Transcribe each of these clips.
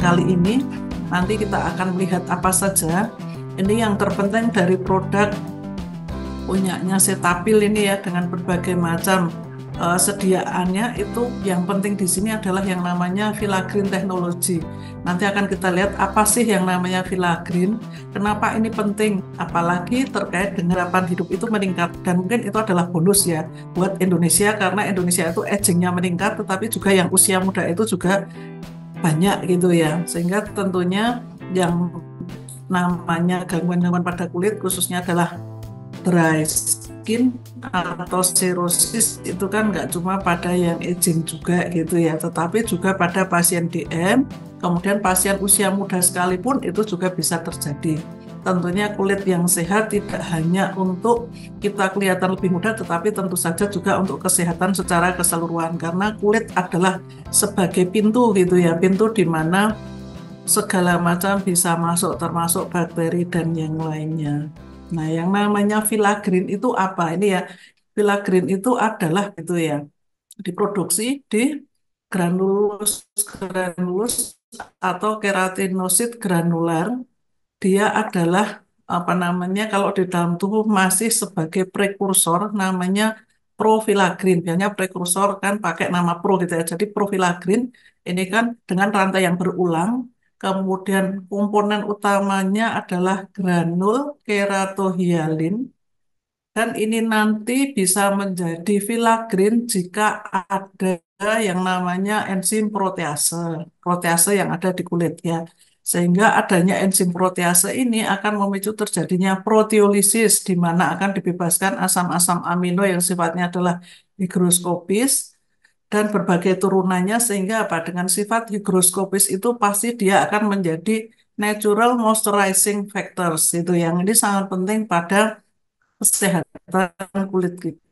kali ini. Nanti kita akan melihat apa saja. Ini yang terpenting dari produk punyanya Setapil ini ya dengan berbagai macam uh, sediaannya itu yang penting di sini adalah yang namanya Villa Green Technology. Nanti akan kita lihat apa sih yang namanya Villa Green, kenapa ini penting, apalagi terkait dengan harapan hidup itu meningkat dan mungkin itu adalah bonus ya buat Indonesia karena Indonesia itu agingnya meningkat tetapi juga yang usia muda itu juga banyak gitu ya sehingga tentunya yang namanya gangguan-gangguan pada kulit khususnya adalah dry skin atau serosis itu kan nggak cuma pada yang aging juga gitu ya tetapi juga pada pasien DM kemudian pasien usia muda sekalipun itu juga bisa terjadi tentunya kulit yang sehat tidak hanya untuk kita kelihatan lebih muda tetapi tentu saja juga untuk kesehatan secara keseluruhan karena kulit adalah sebagai pintu gitu ya pintu di mana segala macam bisa masuk termasuk bakteri dan yang lainnya. Nah, yang namanya filagrin itu apa? Ini ya, filagrin itu adalah itu ya, diproduksi di granulus granulus atau keratinosit granular dia adalah apa namanya kalau di dalam tubuh masih sebagai prekursor namanya profilagrin. Biasanya prekursor kan pakai nama pro gitu ya. Jadi profilagrin ini kan dengan rantai yang berulang, kemudian komponen utamanya adalah granul keratohialin dan ini nanti bisa menjadi filagrin jika ada yang namanya enzim protease, protease yang ada di kulit ya. Sehingga adanya enzim protease ini akan memicu terjadinya proteolisis di mana akan dibebaskan asam-asam amino yang sifatnya adalah higroskopis dan berbagai turunannya sehingga apa dengan sifat higroskopis itu pasti dia akan menjadi natural moisturizing factors itu yang ini sangat penting pada kesehatan kulit kita.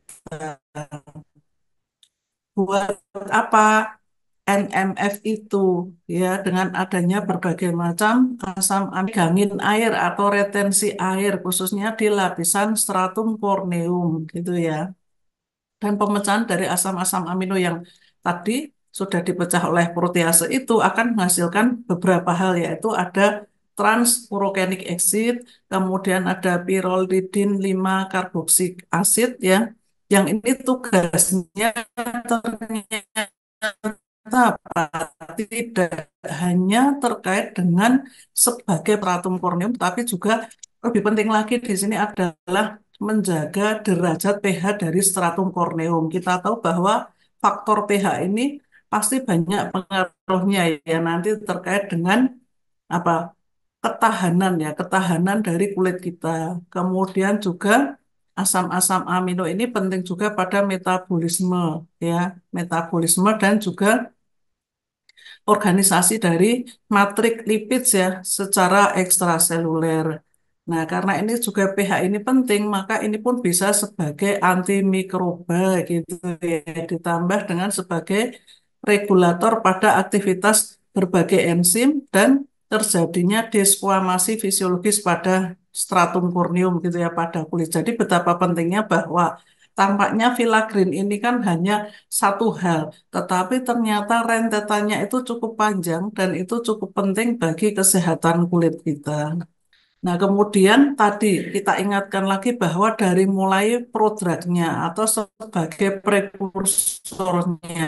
Buat apa? NMF itu ya dengan adanya berbagai macam asam amigamin air atau retensi air khususnya di lapisan stratum corneum gitu ya. Dan pemecahan dari asam-asam amino yang tadi sudah dipecah oleh protease itu akan menghasilkan beberapa hal yaitu ada transurokenik acid, kemudian ada pyrrolidin 5 karboksik asid ya. Yang ini tugasnya ternyata apa nah, tidak hanya terkait dengan sebagai peratum korneum, tapi juga lebih penting lagi di sini adalah menjaga derajat pH dari stratum korneum. Kita tahu bahwa faktor pH ini pasti banyak pengaruhnya ya nanti terkait dengan apa ketahanan ya ketahanan dari kulit kita. Kemudian juga asam-asam amino ini penting juga pada metabolisme ya metabolisme dan juga organisasi dari matrik lipid ya secara ekstraseluler. Nah, karena ini juga pH ini penting, maka ini pun bisa sebagai antimikroba gitu ya, ditambah dengan sebagai regulator pada aktivitas berbagai enzim dan terjadinya desquamasi fisiologis pada stratum corneum gitu ya pada kulit. Jadi betapa pentingnya bahwa Tampaknya Villa Green ini kan hanya satu hal, tetapi ternyata rentetannya itu cukup panjang dan itu cukup penting bagi kesehatan kulit kita. Nah, kemudian tadi kita ingatkan lagi bahwa dari mulai produknya atau sebagai prekursornya,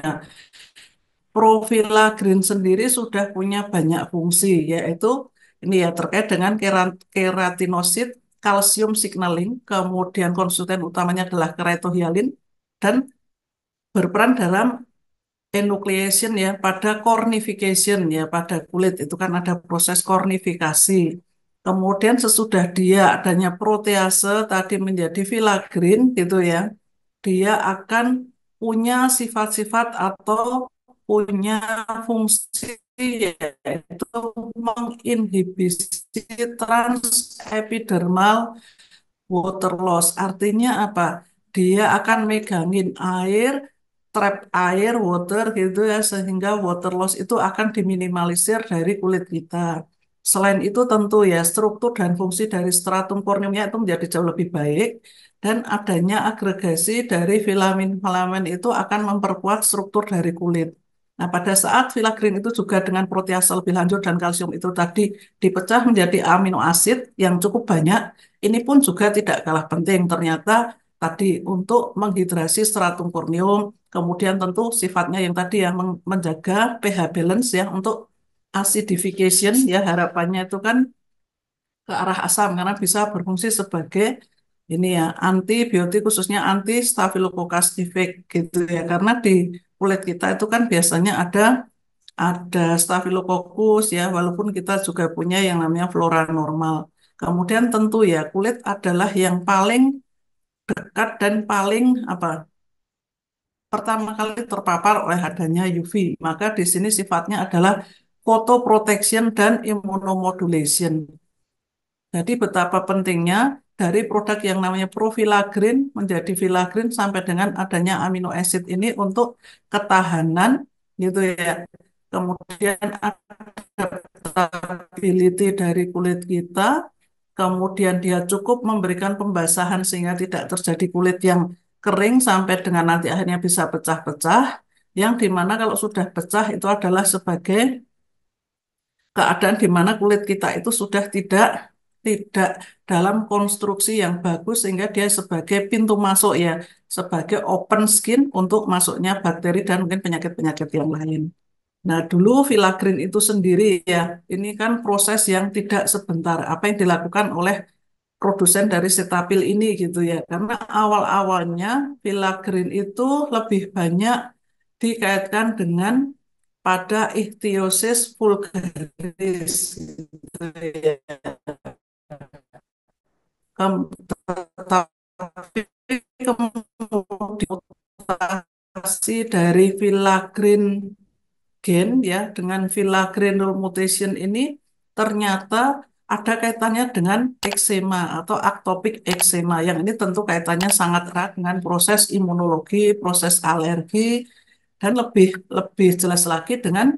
Provilla Green sendiri sudah punya banyak fungsi, yaitu ini ya terkait dengan keratinosit kalsium signaling, kemudian konsultan utamanya adalah keratohialin dan berperan dalam enucleation ya pada cornification ya pada kulit itu kan ada proses kornifikasi Kemudian sesudah dia adanya protease tadi menjadi filagrin gitu ya, dia akan punya sifat-sifat atau punya fungsi yaitu menginhibisi trans epidermal water loss. Artinya apa? Dia akan megangin air, trap air, water gitu ya, sehingga water loss itu akan diminimalisir dari kulit kita. Selain itu tentu ya struktur dan fungsi dari stratum corneumnya itu menjadi jauh lebih baik dan adanya agregasi dari filamen-filamen itu akan memperkuat struktur dari kulit. Nah, pada saat filagrin itu juga dengan protease lebih lanjut dan kalsium itu tadi dipecah menjadi amino asid yang cukup banyak, ini pun juga tidak kalah penting ternyata tadi untuk menghidrasi stratum kornium, kemudian tentu sifatnya yang tadi ya menjaga pH balance ya untuk acidification ya harapannya itu kan ke arah asam karena bisa berfungsi sebagai ini ya antibiotik khususnya anti staphylococcus difficile gitu ya karena di kulit kita itu kan biasanya ada ada stafilokokus ya walaupun kita juga punya yang namanya flora normal. Kemudian tentu ya kulit adalah yang paling dekat dan paling apa pertama kali terpapar oleh adanya UV. Maka di sini sifatnya adalah photoprotection dan immunomodulation. Jadi betapa pentingnya dari produk yang namanya profilagrin menjadi filagrin sampai dengan adanya amino acid ini untuk ketahanan gitu ya. Kemudian adaptability dari kulit kita, kemudian dia cukup memberikan pembasahan sehingga tidak terjadi kulit yang kering sampai dengan nanti akhirnya bisa pecah-pecah. Yang dimana kalau sudah pecah itu adalah sebagai keadaan dimana kulit kita itu sudah tidak tidak dalam konstruksi yang bagus sehingga dia sebagai pintu masuk ya, sebagai open skin untuk masuknya bakteri dan mungkin penyakit-penyakit yang lain. Nah, dulu filagrin itu sendiri ya, ini kan proses yang tidak sebentar. Apa yang dilakukan oleh produsen dari setapil ini gitu ya. Karena awal-awalnya filagrin itu lebih banyak dikaitkan dengan pada ichthyosis vulgaris. Gitu ya tetapi kemutasi dari filagrin gen ya dengan villa green mutation ini ternyata ada kaitannya dengan eksema atau aktopik eksema yang ini tentu kaitannya sangat erat dengan proses imunologi, proses alergi dan lebih lebih jelas lagi dengan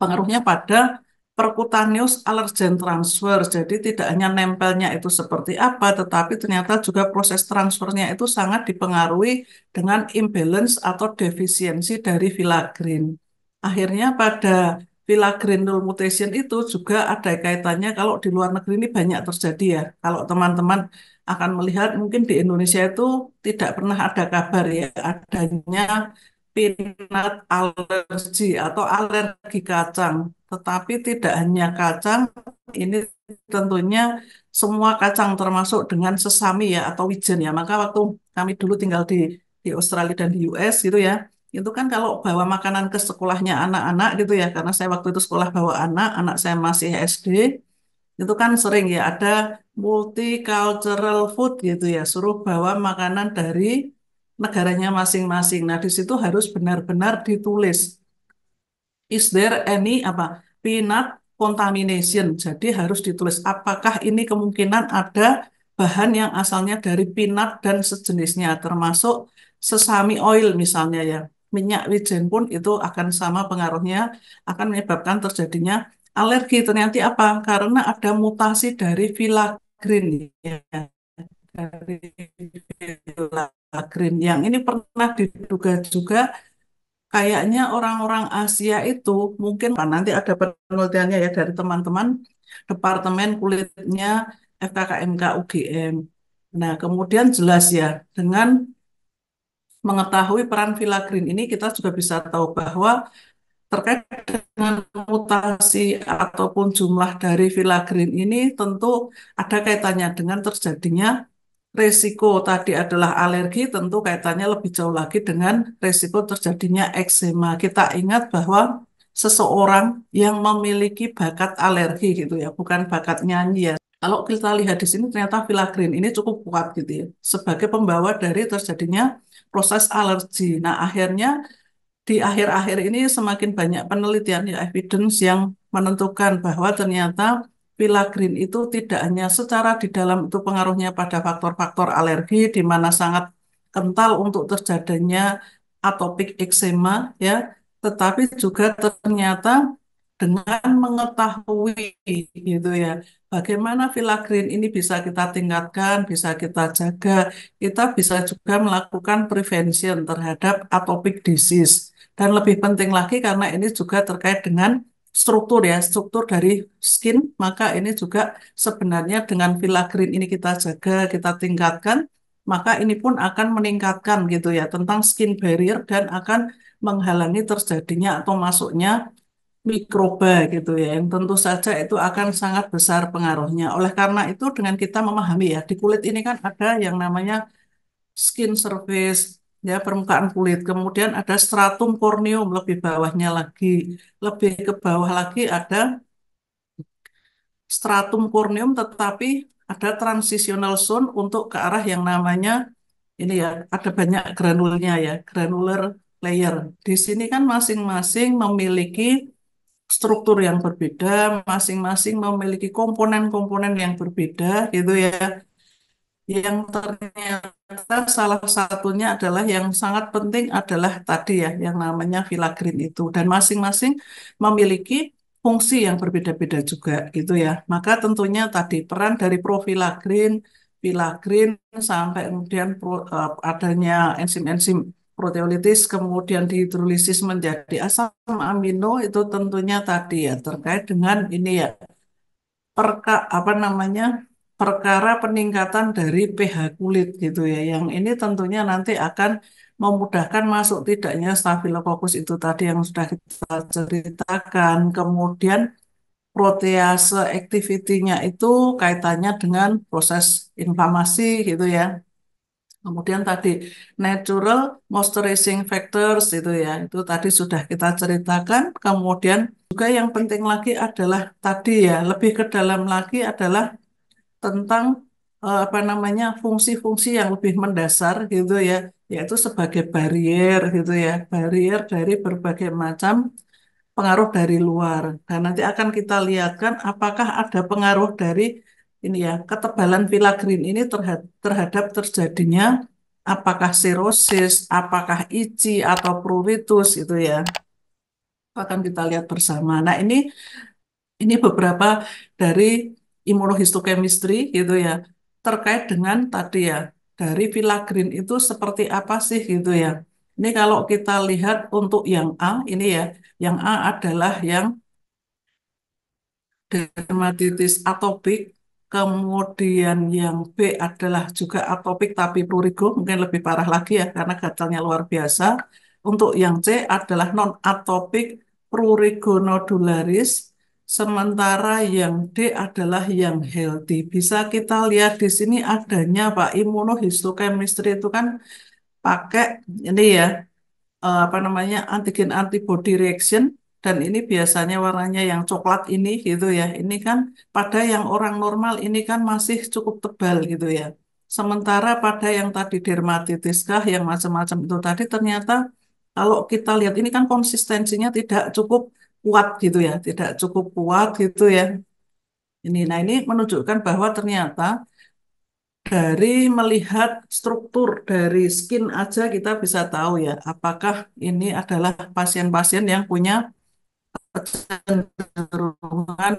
pengaruhnya pada percutaneous allergen transfer. Jadi tidak hanya nempelnya itu seperti apa, tetapi ternyata juga proses transfernya itu sangat dipengaruhi dengan imbalance atau defisiensi dari filagrin. Akhirnya pada filagrin null mutation itu juga ada kaitannya kalau di luar negeri ini banyak terjadi ya. Kalau teman-teman akan melihat mungkin di Indonesia itu tidak pernah ada kabar ya adanya peanut alergi atau alergi kacang. Tetapi tidak hanya kacang, ini tentunya semua kacang termasuk dengan sesami ya atau wijen ya. Maka waktu kami dulu tinggal di di Australia dan di US gitu ya. Itu kan kalau bawa makanan ke sekolahnya anak-anak gitu ya, karena saya waktu itu sekolah bawa anak, anak saya masih SD, itu kan sering ya ada multicultural food gitu ya, suruh bawa makanan dari negaranya masing-masing. Nah, di situ harus benar-benar ditulis. Is there any apa peanut contamination? Jadi harus ditulis apakah ini kemungkinan ada bahan yang asalnya dari peanut dan sejenisnya, termasuk sesami oil misalnya ya. Minyak wijen pun itu akan sama pengaruhnya, akan menyebabkan terjadinya alergi. Ternyata apa? Karena ada mutasi dari filaggrin. Ya dari Green yang ini pernah diduga juga kayaknya orang-orang Asia itu mungkin nah, nanti ada penelitiannya ya dari teman-teman Departemen Kulitnya FKKMK UGM. Nah, kemudian jelas ya dengan mengetahui peran Villa ini kita juga bisa tahu bahwa terkait dengan mutasi ataupun jumlah dari filagrin ini tentu ada kaitannya dengan terjadinya resiko tadi adalah alergi, tentu kaitannya lebih jauh lagi dengan resiko terjadinya eksema. Kita ingat bahwa seseorang yang memiliki bakat alergi gitu ya, bukan bakat nyanyi ya. Kalau kita lihat di sini ternyata filagrin ini cukup kuat gitu ya, sebagai pembawa dari terjadinya proses alergi. Nah akhirnya di akhir-akhir ini semakin banyak penelitian ya evidence yang menentukan bahwa ternyata Pila Green itu tidak hanya secara di dalam itu pengaruhnya pada faktor-faktor alergi di mana sangat kental untuk terjadinya atopik eksema ya, tetapi juga ternyata dengan mengetahui gitu ya bagaimana filagrin ini bisa kita tingkatkan, bisa kita jaga, kita bisa juga melakukan prevention terhadap atopic disease dan lebih penting lagi karena ini juga terkait dengan struktur ya, struktur dari skin, maka ini juga sebenarnya dengan filagrin ini kita jaga, kita tingkatkan, maka ini pun akan meningkatkan gitu ya tentang skin barrier dan akan menghalangi terjadinya atau masuknya mikroba gitu ya yang tentu saja itu akan sangat besar pengaruhnya. Oleh karena itu dengan kita memahami ya di kulit ini kan ada yang namanya skin surface ya permukaan kulit. Kemudian ada stratum corneum lebih bawahnya lagi, lebih ke bawah lagi ada stratum corneum tetapi ada transitional zone untuk ke arah yang namanya ini ya ada banyak granulnya ya, granular layer. Di sini kan masing-masing memiliki struktur yang berbeda, masing-masing memiliki komponen-komponen yang berbeda gitu ya yang ternyata salah satunya adalah yang sangat penting adalah tadi ya yang namanya filagrin itu dan masing-masing memiliki fungsi yang berbeda-beda juga gitu ya. Maka tentunya tadi peran dari profilagrin, filagrin sampai kemudian pro, uh, adanya enzim-enzim proteolitis kemudian dihidrolisis menjadi asam amino itu tentunya tadi ya terkait dengan ini ya perka apa namanya perkara peningkatan dari pH kulit gitu ya. Yang ini tentunya nanti akan memudahkan masuk tidaknya stafilokokus itu tadi yang sudah kita ceritakan. Kemudian protease activity-nya itu kaitannya dengan proses inflamasi gitu ya. Kemudian tadi natural moisturizing factors itu ya, itu tadi sudah kita ceritakan. Kemudian juga yang penting lagi adalah tadi ya, lebih ke dalam lagi adalah tentang uh, apa namanya fungsi-fungsi yang lebih mendasar gitu ya, yaitu sebagai barrier gitu ya, barrier dari berbagai macam pengaruh dari luar. Dan nanti akan kita lihatkan apakah ada pengaruh dari ini ya ketebalan filagrin ini terhadap, terjadinya apakah sirosis, apakah ICI atau pruritus gitu ya. itu ya. Akan kita lihat bersama. Nah, ini ini beberapa dari imunohistochemistry gitu ya terkait dengan tadi ya dari filagrin itu seperti apa sih gitu ya. Ini kalau kita lihat untuk yang A ini ya, yang A adalah yang dermatitis atopik, kemudian yang B adalah juga atopik tapi prurigo, mungkin lebih parah lagi ya karena gatalnya luar biasa. Untuk yang C adalah non atopik prurigo nodularis, sementara yang D adalah yang healthy. Bisa kita lihat di sini adanya Pak imunohistochemistry itu kan pakai ini ya eh, apa namanya antigen antibody reaction dan ini biasanya warnanya yang coklat ini gitu ya. Ini kan pada yang orang normal ini kan masih cukup tebal gitu ya. Sementara pada yang tadi dermatitis kah yang macam-macam itu tadi ternyata kalau kita lihat ini kan konsistensinya tidak cukup kuat gitu ya, tidak cukup kuat gitu ya. Ini, nah ini menunjukkan bahwa ternyata dari melihat struktur dari skin aja kita bisa tahu ya, apakah ini adalah pasien-pasien yang punya kecenderungan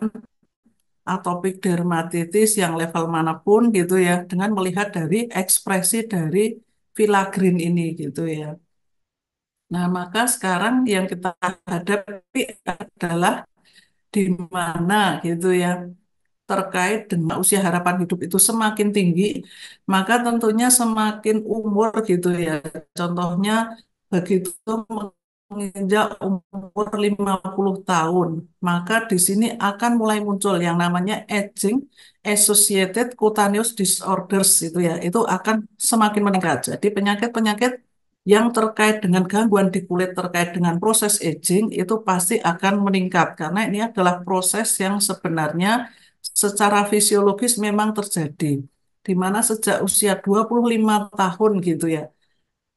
atopik dermatitis yang level manapun gitu ya, dengan melihat dari ekspresi dari filagrin ini gitu ya. Nah, maka sekarang yang kita hadapi adalah di mana gitu ya terkait dengan usia harapan hidup itu semakin tinggi, maka tentunya semakin umur gitu ya. Contohnya begitu menginjak umur 50 tahun, maka di sini akan mulai muncul yang namanya aging associated cutaneous disorders itu ya. Itu akan semakin meningkat. Jadi penyakit-penyakit yang terkait dengan gangguan di kulit terkait dengan proses aging itu pasti akan meningkat karena ini adalah proses yang sebenarnya secara fisiologis memang terjadi di mana sejak usia 25 tahun gitu ya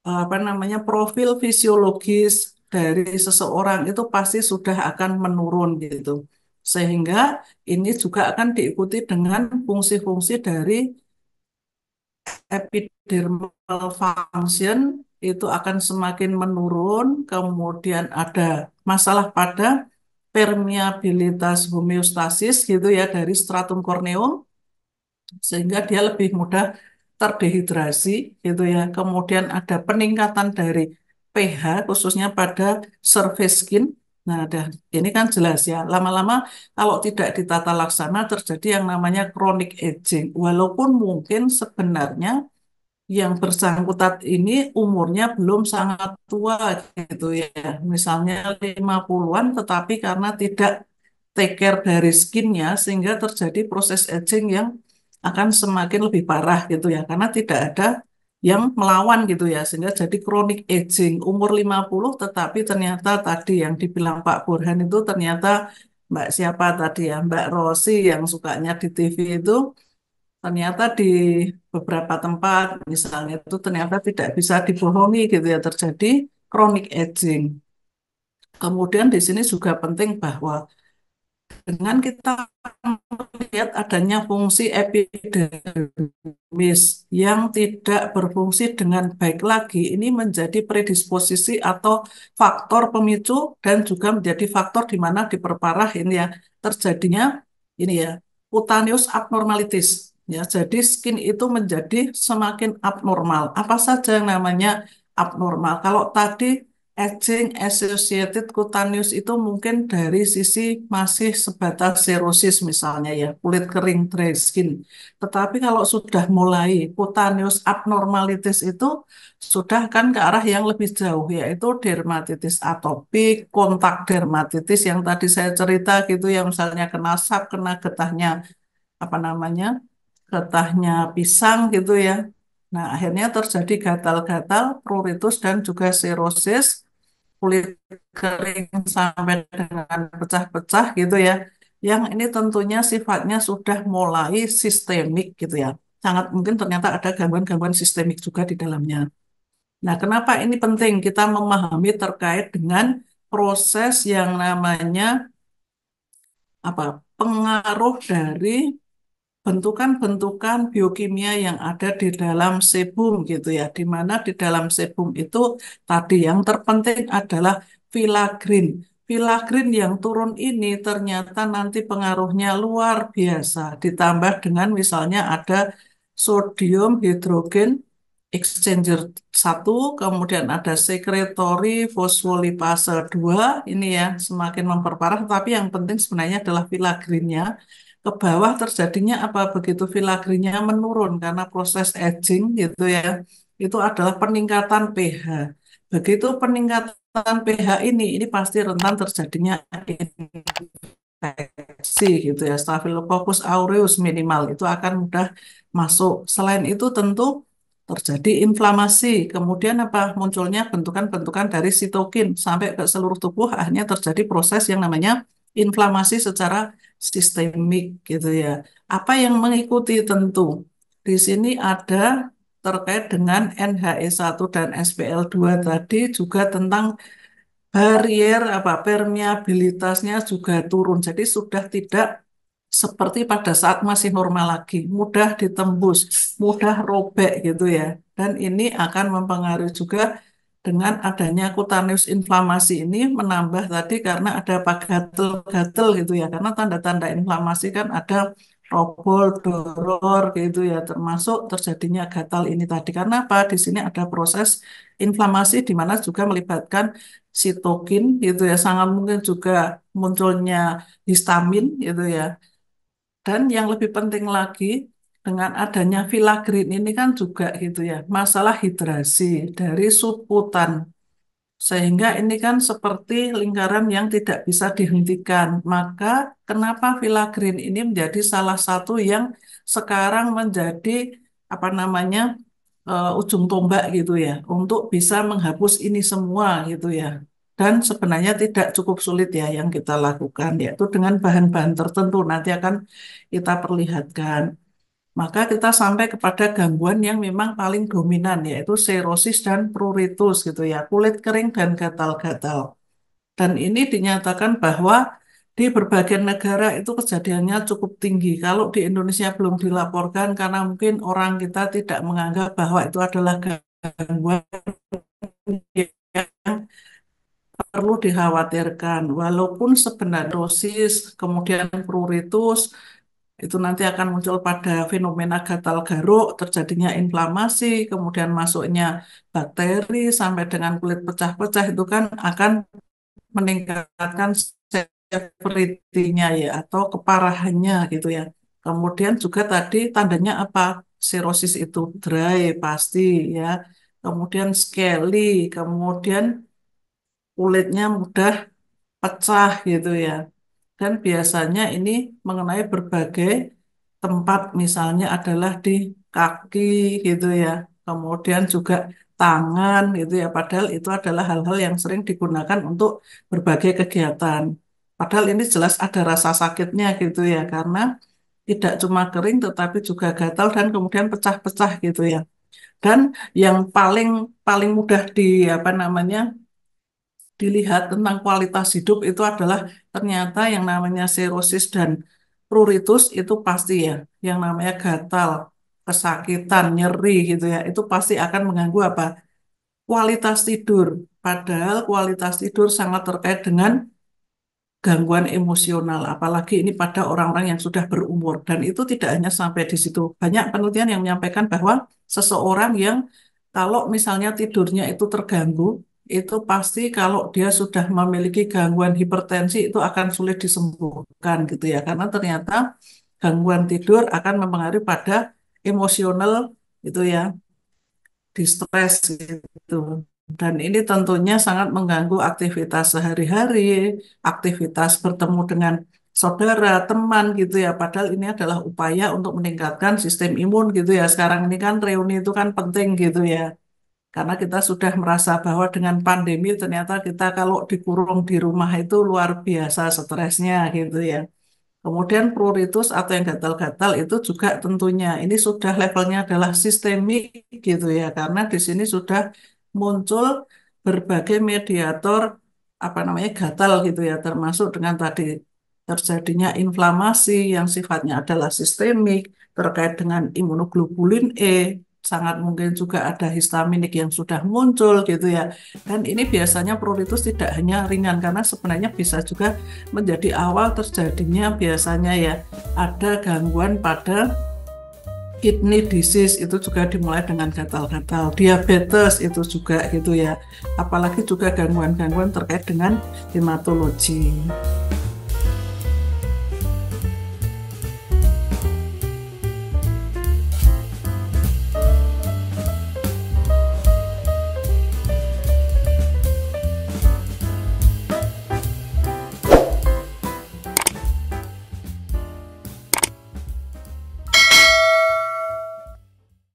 eh, apa namanya profil fisiologis dari seseorang itu pasti sudah akan menurun gitu sehingga ini juga akan diikuti dengan fungsi-fungsi dari epidermal function itu akan semakin menurun, kemudian ada masalah pada permeabilitas homeostasis gitu ya dari stratum corneum sehingga dia lebih mudah terdehidrasi gitu ya. Kemudian ada peningkatan dari pH khususnya pada surface skin. Nah, dah, ini kan jelas ya. Lama-lama kalau tidak ditata laksana terjadi yang namanya chronic aging. Walaupun mungkin sebenarnya yang bersangkutan ini umurnya belum sangat tua gitu ya. Misalnya 50-an tetapi karena tidak take care dari skinnya sehingga terjadi proses aging yang akan semakin lebih parah gitu ya karena tidak ada yang melawan gitu ya sehingga jadi chronic aging umur 50 tetapi ternyata tadi yang dibilang Pak Burhan itu ternyata Mbak siapa tadi ya Mbak Rosi yang sukanya di TV itu ternyata di beberapa tempat misalnya itu ternyata tidak bisa dibohongi gitu ya terjadi chronic aging. Kemudian di sini juga penting bahwa dengan kita melihat adanya fungsi epidermis yang tidak berfungsi dengan baik lagi, ini menjadi predisposisi atau faktor pemicu dan juga menjadi faktor di mana diperparah ini ya terjadinya ini ya cutaneous abnormalities Ya, jadi skin itu menjadi semakin abnormal. Apa saja yang namanya abnormal? Kalau tadi aging associated cutaneous itu mungkin dari sisi masih sebatas serosis misalnya ya, kulit kering dry skin. Tetapi kalau sudah mulai cutaneous abnormalities itu sudah kan ke arah yang lebih jauh yaitu dermatitis atopik, kontak dermatitis yang tadi saya cerita gitu yang misalnya kena sap, kena getahnya apa namanya? getahnya pisang gitu ya. Nah, akhirnya terjadi gatal-gatal, pruritus dan juga sirosis, kulit kering sampai dengan pecah-pecah gitu ya. Yang ini tentunya sifatnya sudah mulai sistemik gitu ya. Sangat mungkin ternyata ada gangguan-gangguan sistemik juga di dalamnya. Nah, kenapa ini penting kita memahami terkait dengan proses yang namanya apa pengaruh dari bentukan-bentukan biokimia yang ada di dalam sebum gitu ya, di mana di dalam sebum itu tadi yang terpenting adalah filagrin. Filagrin yang turun ini ternyata nanti pengaruhnya luar biasa, ditambah dengan misalnya ada sodium hidrogen exchanger 1, kemudian ada sekretori fosfolipase 2, ini ya semakin memperparah, tapi yang penting sebenarnya adalah filagrinnya ke bawah terjadinya apa begitu filagrinya menurun karena proses edging gitu ya itu adalah peningkatan pH begitu peningkatan pH ini ini pasti rentan terjadinya infeksi gitu ya Staphylococcus aureus minimal itu akan mudah masuk selain itu tentu terjadi inflamasi kemudian apa munculnya bentukan-bentukan dari sitokin sampai ke seluruh tubuh akhirnya terjadi proses yang namanya inflamasi secara sistemik gitu ya. Apa yang mengikuti tentu di sini ada terkait dengan NHE1 dan SPL2 tadi juga tentang barrier apa permeabilitasnya juga turun. Jadi sudah tidak seperti pada saat masih normal lagi, mudah ditembus, mudah robek gitu ya. Dan ini akan mempengaruhi juga dengan adanya kutanius inflamasi ini menambah tadi karena ada apa gatel-gatel gitu ya karena tanda-tanda inflamasi kan ada robol, doror gitu ya termasuk terjadinya gatal ini tadi karena apa di sini ada proses inflamasi di mana juga melibatkan sitokin gitu ya sangat mungkin juga munculnya histamin gitu ya dan yang lebih penting lagi dengan adanya villa green ini kan juga gitu ya, masalah hidrasi dari suputan. Sehingga ini kan seperti lingkaran yang tidak bisa dihentikan. Maka kenapa villa green ini menjadi salah satu yang sekarang menjadi apa namanya uh, ujung tombak gitu ya untuk bisa menghapus ini semua gitu ya dan sebenarnya tidak cukup sulit ya yang kita lakukan yaitu dengan bahan-bahan tertentu nanti akan kita perlihatkan maka kita sampai kepada gangguan yang memang paling dominan yaitu serosis dan pruritus gitu ya, kulit kering dan gatal-gatal. Dan ini dinyatakan bahwa di berbagai negara itu kejadiannya cukup tinggi. Kalau di Indonesia belum dilaporkan karena mungkin orang kita tidak menganggap bahwa itu adalah gangguan yang perlu dikhawatirkan. Walaupun sebenarnya dosis, kemudian pruritus, itu nanti akan muncul pada fenomena gatal garuk, terjadinya inflamasi, kemudian masuknya bakteri sampai dengan kulit pecah-pecah itu kan akan meningkatkan severity-nya ya atau keparahannya gitu ya. Kemudian juga tadi tandanya apa? Sirosis itu dry pasti ya. Kemudian scaly, kemudian kulitnya mudah pecah gitu ya dan biasanya ini mengenai berbagai tempat misalnya adalah di kaki gitu ya kemudian juga tangan gitu ya padahal itu adalah hal-hal yang sering digunakan untuk berbagai kegiatan padahal ini jelas ada rasa sakitnya gitu ya karena tidak cuma kering tetapi juga gatal dan kemudian pecah-pecah gitu ya dan yang paling paling mudah di apa namanya dilihat tentang kualitas hidup itu adalah ternyata yang namanya serosis dan pruritus itu pasti ya, yang namanya gatal, kesakitan, nyeri gitu ya, itu pasti akan mengganggu apa? Kualitas tidur. Padahal kualitas tidur sangat terkait dengan gangguan emosional, apalagi ini pada orang-orang yang sudah berumur. Dan itu tidak hanya sampai di situ. Banyak penelitian yang menyampaikan bahwa seseorang yang kalau misalnya tidurnya itu terganggu, itu pasti kalau dia sudah memiliki gangguan hipertensi itu akan sulit disembuhkan gitu ya karena ternyata gangguan tidur akan mempengaruhi pada emosional itu ya distress gitu dan ini tentunya sangat mengganggu aktivitas sehari-hari aktivitas bertemu dengan saudara teman gitu ya padahal ini adalah upaya untuk meningkatkan sistem imun gitu ya sekarang ini kan reuni itu kan penting gitu ya karena kita sudah merasa bahwa dengan pandemi ternyata kita kalau dikurung di rumah itu luar biasa stresnya gitu ya. Kemudian pruritus atau yang gatal-gatal itu juga tentunya ini sudah levelnya adalah sistemik gitu ya karena di sini sudah muncul berbagai mediator apa namanya gatal gitu ya termasuk dengan tadi terjadinya inflamasi yang sifatnya adalah sistemik terkait dengan imunoglobulin E sangat mungkin juga ada histaminik yang sudah muncul gitu ya. Dan ini biasanya pruritus tidak hanya ringan karena sebenarnya bisa juga menjadi awal terjadinya biasanya ya ada gangguan pada kidney disease itu juga dimulai dengan gatal-gatal, diabetes itu juga gitu ya. Apalagi juga gangguan-gangguan terkait dengan hematologi.